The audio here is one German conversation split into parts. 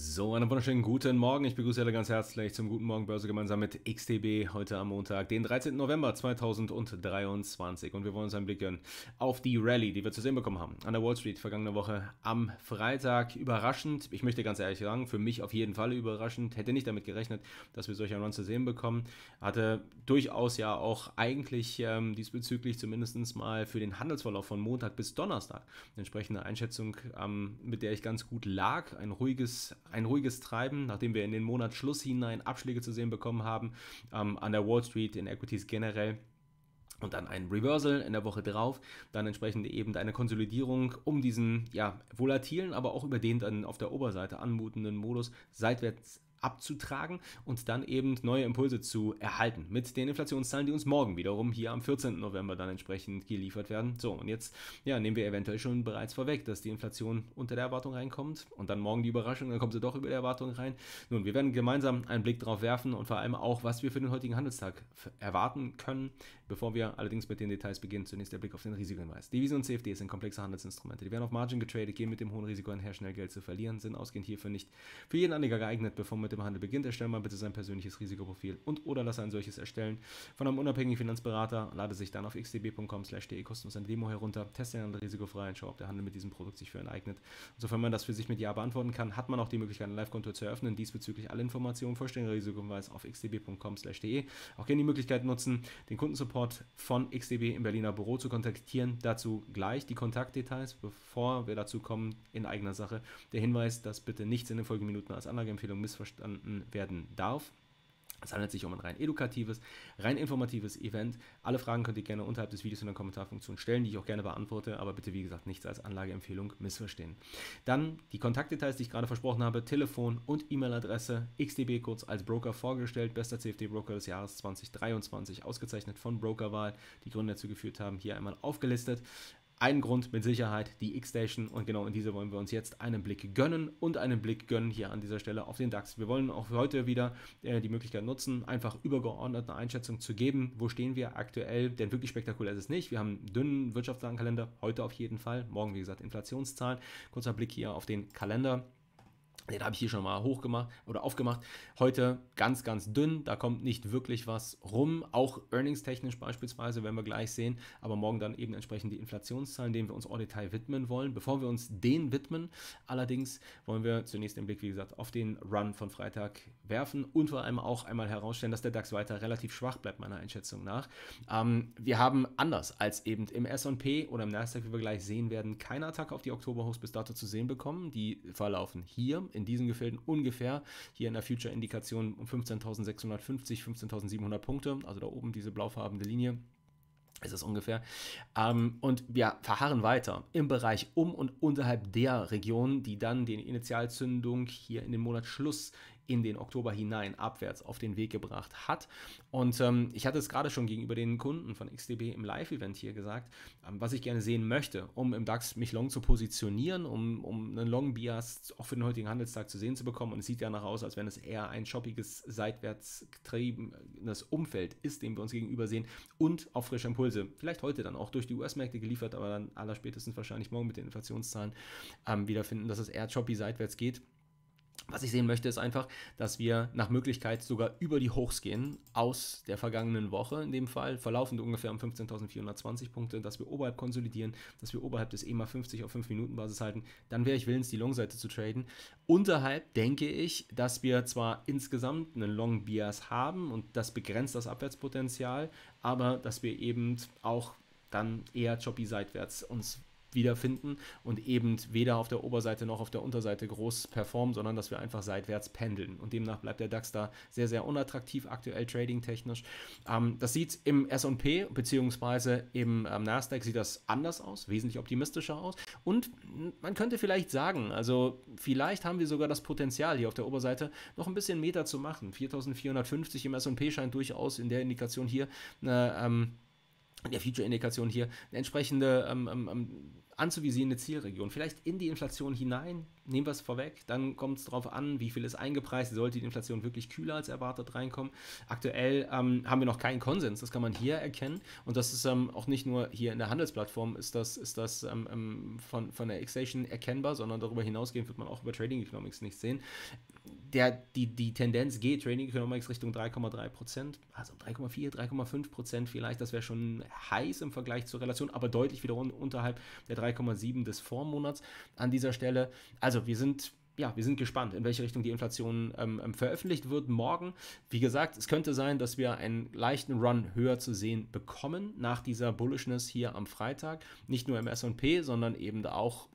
So, einen wunderschönen guten Morgen. Ich begrüße alle ganz herzlich zum Guten Morgen Börse gemeinsam mit XTB heute am Montag, den 13. November 2023. Und wir wollen uns einen Blick gönnen auf die Rallye, die wir zu sehen bekommen haben an der Wall Street vergangene Woche am Freitag. Überraschend, ich möchte ganz ehrlich sagen, für mich auf jeden Fall überraschend. Hätte nicht damit gerechnet, dass wir solch einen Run zu sehen bekommen. Hatte durchaus ja auch eigentlich ähm, diesbezüglich zumindest mal für den Handelsverlauf von Montag bis Donnerstag eine entsprechende Einschätzung, ähm, mit der ich ganz gut lag. Ein ruhiges ein ruhiges Treiben, nachdem wir in den Monat Schluss hinein Abschläge zu sehen bekommen haben, ähm, an der Wall Street, in Equities generell. Und dann ein Reversal in der Woche drauf, dann entsprechend eben eine Konsolidierung um diesen ja, volatilen, aber auch über den dann auf der Oberseite anmutenden Modus seitwärts abzutragen und dann eben neue Impulse zu erhalten mit den Inflationszahlen, die uns morgen wiederum hier am 14. November dann entsprechend geliefert werden. So, und jetzt ja, nehmen wir eventuell schon bereits vorweg, dass die Inflation unter der Erwartung reinkommt und dann morgen die Überraschung, dann kommt sie doch über der Erwartung rein. Nun, wir werden gemeinsam einen Blick darauf werfen und vor allem auch, was wir für den heutigen Handelstag erwarten können, bevor wir allerdings mit den Details beginnen. Zunächst der Blick auf den Risikohinweis. Devisen und CFDs sind komplexe Handelsinstrumente. Die werden auf Margin getradet, gehen mit dem hohen Risiko einher, schnell Geld zu verlieren, sind ausgehend hierfür nicht für jeden Anleger geeignet, bevor man mit dem Handel beginnt, erstelle mal bitte sein persönliches Risikoprofil und oder lasse ein solches erstellen von einem unabhängigen Finanzberater, lade sich dann auf xdb.com/de kostenlos eine Demo herunter, teste den Handel risikofrei und schau, ob der Handel mit diesem Produkt sich für ihn eignet. sofern man das für sich mit Ja beantworten kann, hat man auch die Möglichkeit, ein Live-Konto zu eröffnen. Diesbezüglich alle Informationen, vollständiger Risikohinweis auf xdb.com/de. Auch gerne die Möglichkeit nutzen, den Kundensupport von xdb im Berliner Büro zu kontaktieren. Dazu gleich die Kontaktdetails, bevor wir dazu kommen, in eigener Sache. Der Hinweis, dass bitte nichts in den folgenden Minuten als Anlageempfehlung missverstanden verstanden werden darf. Es handelt sich um ein rein edukatives, rein informatives Event. Alle Fragen könnt ihr gerne unterhalb des Videos in der Kommentarfunktion stellen, die ich auch gerne beantworte, aber bitte wie gesagt nichts als Anlageempfehlung missverstehen. Dann die Kontaktdetails, die ich gerade versprochen habe, Telefon und E-Mail-Adresse, XDB kurz als Broker vorgestellt, bester CFD-Broker des Jahres 2023, ausgezeichnet von Brokerwahl, die Gründe dazu geführt haben, hier einmal aufgelistet. Ein Grund mit Sicherheit die X-Station und genau in diese wollen wir uns jetzt einen Blick gönnen und einen Blick gönnen hier an dieser Stelle auf den DAX. Wir wollen auch heute wieder äh, die Möglichkeit nutzen, einfach übergeordnete Einschätzung zu geben. Wo stehen wir aktuell? Denn wirklich spektakulär ist es nicht. Wir haben einen dünnen Wirtschaftszahlenkalender, heute auf jeden Fall. Morgen, wie gesagt, Inflationszahlen. Kurzer Blick hier auf den Kalender. Den habe ich hier schon mal hochgemacht oder aufgemacht. Heute ganz, ganz dünn. Da kommt nicht wirklich was rum. Auch earningstechnisch beispielsweise, werden wir gleich sehen. Aber morgen dann eben entsprechend die Inflationszahlen, denen wir uns en Detail widmen wollen. Bevor wir uns den widmen, allerdings wollen wir zunächst den Blick, wie gesagt, auf den Run von Freitag werfen und vor allem auch einmal herausstellen, dass der DAX weiter relativ schwach bleibt, meiner Einschätzung nach. Ähm, wir haben anders als eben im S&P oder im Nasdaq, wie wir gleich sehen werden, keine Attacke auf die Oktoberhochs bis dato zu sehen bekommen. Die verlaufen hier in diesen Gefilden ungefähr hier in der Future-Indikation um 15.650, 15.700 Punkte, also da oben diese blaufarbene Linie ist es ungefähr. Ähm, und wir verharren weiter im Bereich um und unterhalb der Region, die dann die Initialzündung hier in den Monat Schluss in den Oktober hinein abwärts auf den Weg gebracht hat. Und ähm, ich hatte es gerade schon gegenüber den Kunden von XDB im Live-Event hier gesagt, ähm, was ich gerne sehen möchte, um im DAX mich long zu positionieren, um, um einen Long-Bias auch für den heutigen Handelstag zu sehen zu bekommen. Und es sieht ja nach aus, als wenn es eher ein shoppiges, seitwärts getriebenes Umfeld ist, dem wir uns gegenüber sehen und auf frische Impulse. Vielleicht heute dann auch durch die US-Märkte geliefert, aber dann allerspätestens wahrscheinlich morgen mit den Inflationszahlen ähm, wiederfinden, dass es eher choppy seitwärts geht. Was ich sehen möchte, ist einfach, dass wir nach Möglichkeit sogar über die Hochs gehen, aus der vergangenen Woche in dem Fall, verlaufend ungefähr um 15.420 Punkte, dass wir oberhalb konsolidieren, dass wir oberhalb des EMA 50 auf 5-Minuten-Basis halten, dann wäre ich willens, die Long-Seite zu traden. Unterhalb denke ich, dass wir zwar insgesamt einen Long-Bias haben und das begrenzt das Abwärtspotenzial, aber dass wir eben auch dann eher choppy seitwärts uns wiederfinden und eben weder auf der Oberseite noch auf der Unterseite groß performen, sondern dass wir einfach seitwärts pendeln. Und demnach bleibt der DAX da sehr, sehr unattraktiv aktuell trading-technisch. Ähm, das sieht im SP beziehungsweise im ähm, Nasdaq sieht das anders aus, wesentlich optimistischer aus. Und man könnte vielleicht sagen, also vielleicht haben wir sogar das Potenzial hier auf der Oberseite noch ein bisschen Meter zu machen. 4450 im SP scheint durchaus in der Indikation hier eine. Äh, ähm, der feature indikation hier eine entsprechende ähm, ähm, ähm anzuvisierte Zielregion, vielleicht in die Inflation hinein nehmen wir es vorweg, dann kommt es darauf an, wie viel ist eingepreist, sollte die Inflation wirklich kühler als erwartet reinkommen. Aktuell ähm, haben wir noch keinen Konsens, das kann man hier erkennen und das ist ähm, auch nicht nur hier in der Handelsplattform ist das, ist das ähm, ähm von, von der X-Station erkennbar, sondern darüber hinausgehend wird man auch über Trading Economics nichts sehen. Der, die, die Tendenz geht Trading Economics Richtung 3,3 Prozent, also 3,4, 3,5 Prozent vielleicht, das wäre schon heiß im Vergleich zur Relation, aber deutlich wiederum unterhalb der 3,7 des Vormonats an dieser Stelle. Also also wir sind ja, wir sind gespannt, in welche Richtung die Inflation ähm, ähm, veröffentlicht wird morgen. Wie gesagt, es könnte sein, dass wir einen leichten Run höher zu sehen bekommen nach dieser Bullishness hier am Freitag. Nicht nur im SP, sondern eben auch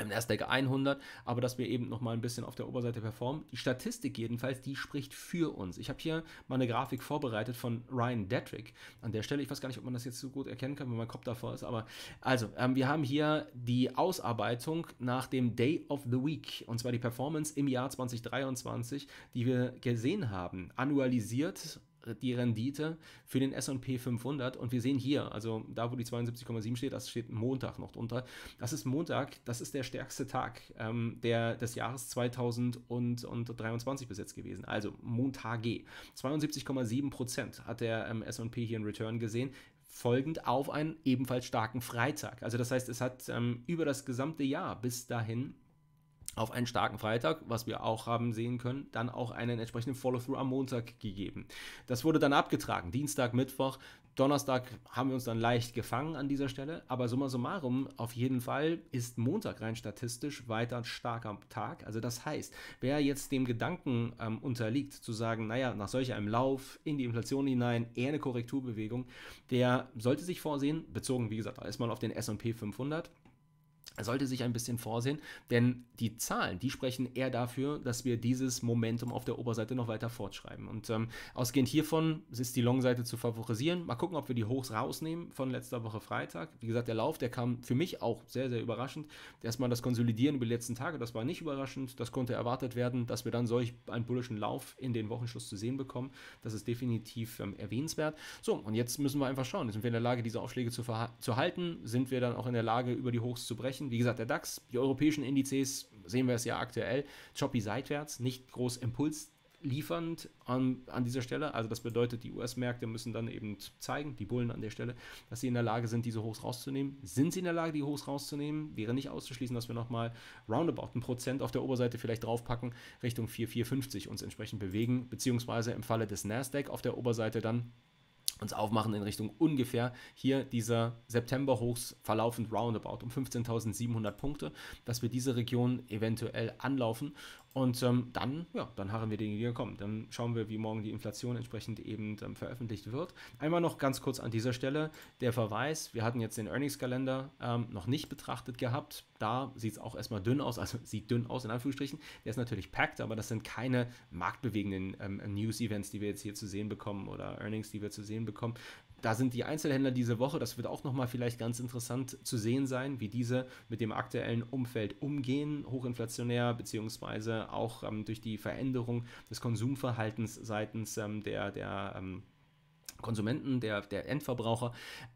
im Nasdaq 100, aber dass wir eben noch mal ein bisschen auf der Oberseite performen. Die Statistik jedenfalls, die spricht für uns. Ich habe hier mal eine Grafik vorbereitet von Ryan Detrick. An der Stelle, ich weiß gar nicht, ob man das jetzt so gut erkennen kann, wenn mein Kopf davor ist, aber also, ähm, wir haben hier die Ausarbeitung nach dem Day of the Week und zwar die Performance im Jahr 2023, die wir gesehen haben, annualisiert die Rendite für den S&P 500 und wir sehen hier, also da wo die 72,7 steht, das steht Montag noch drunter. Das ist Montag, das ist der stärkste Tag ähm, der, des Jahres 2023 bis jetzt gewesen. Also Montage. 72,7 Prozent hat der ähm, S&P hier in Return gesehen folgend auf einen ebenfalls starken Freitag. Also das heißt, es hat ähm, über das gesamte Jahr bis dahin auf einen starken Freitag, was wir auch haben sehen können, dann auch einen entsprechenden Follow-through am Montag gegeben. Das wurde dann abgetragen, Dienstag, Mittwoch, Donnerstag haben wir uns dann leicht gefangen an dieser Stelle, aber summa summarum, auf jeden Fall ist Montag rein statistisch weiter ein starker Tag. Also das heißt, wer jetzt dem Gedanken ähm, unterliegt, zu sagen, naja, nach solch einem Lauf in die Inflation hinein, eher eine Korrekturbewegung, der sollte sich vorsehen, bezogen, wie gesagt, erstmal auf den S&P 500, sollte sich ein bisschen vorsehen, denn die Zahlen, die sprechen eher dafür, dass wir dieses Momentum auf der Oberseite noch weiter fortschreiben. Und ähm, ausgehend hiervon ist die Long-Seite zu favorisieren. Mal gucken, ob wir die Hochs rausnehmen von letzter Woche Freitag. Wie gesagt, der Lauf, der kam für mich auch sehr, sehr überraschend. Erstmal das Konsolidieren über die letzten Tage, das war nicht überraschend. Das konnte erwartet werden, dass wir dann solch einen bullischen Lauf in den Wochenschluss zu sehen bekommen. Das ist definitiv ähm, erwähnenswert. So, und jetzt müssen wir einfach schauen. Sind wir in der Lage, diese Aufschläge zu, zu halten? Sind wir dann auch in der Lage, über die Hochs zu brechen? Wie gesagt, der DAX, die europäischen Indizes, sehen wir es ja aktuell, choppy seitwärts, nicht groß Impuls liefernd an, an, dieser Stelle. Also das bedeutet, die US-Märkte müssen dann eben zeigen, die Bullen an der Stelle, dass sie in der Lage sind, diese Hochs rauszunehmen. Sind sie in der Lage, die Hochs rauszunehmen? Wäre nicht auszuschließen, dass wir nochmal roundabout ein Prozent auf der Oberseite vielleicht draufpacken, Richtung 4450 uns entsprechend bewegen, beziehungsweise im Falle des Nasdaq auf der Oberseite dann uns aufmachen in Richtung ungefähr hier dieser September-Hochs verlaufend roundabout um 15.700 Punkte, dass wir diese Region eventuell anlaufen und ähm, dann, ja, dann harren wir den Gegner kommen. Dann schauen wir, wie morgen die Inflation entsprechend eben ähm, veröffentlicht wird. Einmal noch ganz kurz an dieser Stelle der Verweis, wir hatten jetzt den Earnings-Kalender ähm, noch nicht betrachtet gehabt. Da sieht es auch erstmal dünn aus, also sieht dünn aus in Anführungsstrichen. Der ist natürlich packed, aber das sind keine marktbewegenden ähm, News-Events, die wir jetzt hier zu sehen bekommen oder Earnings, die wir zu sehen bekommen. Da sind die Einzelhändler diese Woche, das wird auch nochmal vielleicht ganz interessant zu sehen sein, wie diese mit dem aktuellen Umfeld umgehen, hochinflationär, beziehungsweise auch ähm, durch die Veränderung des Konsumverhaltens seitens ähm, der, der ähm, Konsumenten, der, der Endverbraucher.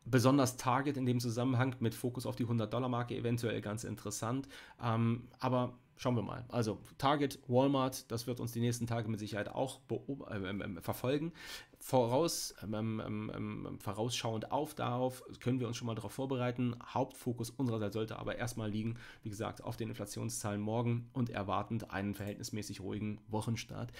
Besonders Target in dem Zusammenhang mit Fokus auf die 100-Dollar-Marke eventuell ganz interessant. Ähm, aber schauen wir mal. Also Target, Walmart, das wird uns die nächsten Tage mit Sicherheit auch äh, ähm, ähm, verfolgen. Voraus, ähm, ähm, ähm, vorausschauend auf darauf können wir uns schon mal darauf vorbereiten. Hauptfokus unsererseits sollte aber erstmal liegen, wie gesagt, auf den Inflationszahlen morgen und erwartend einen verhältnismäßig ruhigen Wochenstart.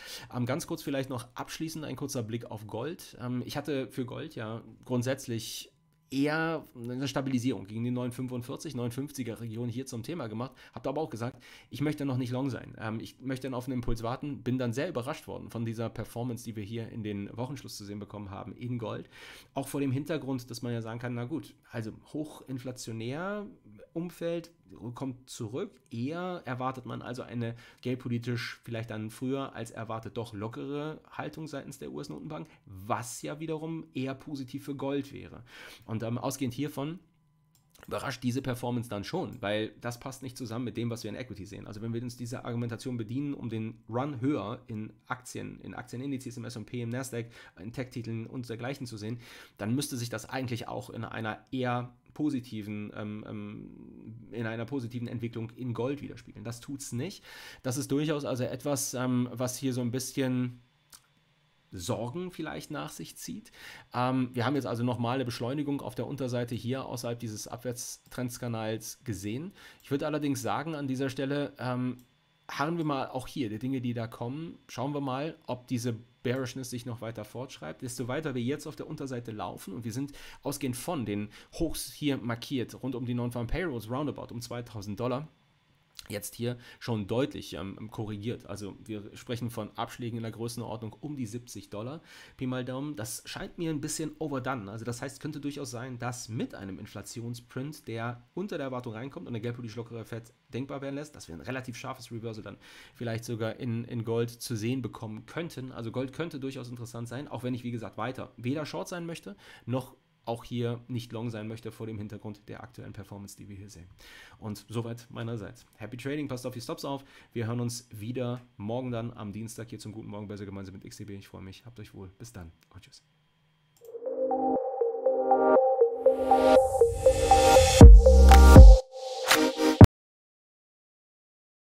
ganz kurz vielleicht noch abschließend ein kurzer Blick auf Gold. ich hatte für Gold ja grundsätzlich eher eine Stabilisierung gegen die 945, 950er Region hier zum Thema gemacht. Habt aber auch gesagt, ich möchte noch nicht long sein. Ähm, ich möchte dann auf einen Impuls warten. Bin dann sehr überrascht worden von dieser Performance, die wir hier in den Wochenschluss zu sehen bekommen haben in Gold. Auch vor dem Hintergrund, dass man ja sagen kann, na gut, also hochinflationär Umfeld, kommt zurück. Eher erwartet man also eine geldpolitisch vielleicht dann früher als erwartet doch lockere Haltung seitens der US-Notenbank, was ja wiederum eher positiv für Gold wäre. Und ähm, ausgehend hiervon überrascht diese Performance dann schon, weil das passt nicht zusammen mit dem, was wir in Equity sehen. Also wenn wir uns dieser Argumentation bedienen, um den Run höher in Aktien, in Aktienindizes, im S&P, im Nasdaq, in Tech-Titeln und dergleichen zu sehen, dann müsste sich das eigentlich auch in einer eher positiven, ähm, ähm, in einer positiven Entwicklung in Gold widerspiegeln. Das tut es nicht. Das ist durchaus also etwas, ähm, was hier so ein bisschen Sorgen vielleicht nach sich zieht. Ähm, wir haben jetzt also nochmal eine Beschleunigung auf der Unterseite hier außerhalb dieses Abwärtstrendskanals gesehen. Ich würde allerdings sagen an dieser Stelle, ähm, harren wir mal auch hier die Dinge, die da kommen. Schauen wir mal, ob diese Bearishness sich noch weiter fortschreibt, desto weiter wir jetzt auf der Unterseite laufen und wir sind ausgehend von den Hochs hier markiert, rund um die Non-Farm Payrolls Roundabout um 2000 Dollar, jetzt hier schon deutlich ähm, korrigiert. Also wir sprechen von Abschlägen in der Größenordnung um die 70 Dollar. Pi mal Daumen, das scheint mir ein bisschen overdone. Also das heißt, könnte durchaus sein, dass mit einem Inflationsprint, der unter der Erwartung reinkommt und der geldpolitisch lockere Fed denkbar werden lässt, dass wir ein relativ scharfes Reversal dann vielleicht sogar in, in Gold zu sehen bekommen könnten. Also Gold könnte durchaus interessant sein, auch wenn ich, wie gesagt, weiter weder short sein möchte, noch auch hier nicht long sein möchte vor dem Hintergrund der aktuellen Performance, die wir hier sehen. Und soweit meinerseits. Happy Trading, passt auf die Stops auf. Wir hören uns wieder morgen dann am Dienstag hier zum Guten Morgen besser gemeinsam mit XTB. Ich freue mich, habt euch wohl. Bis dann und tschüss.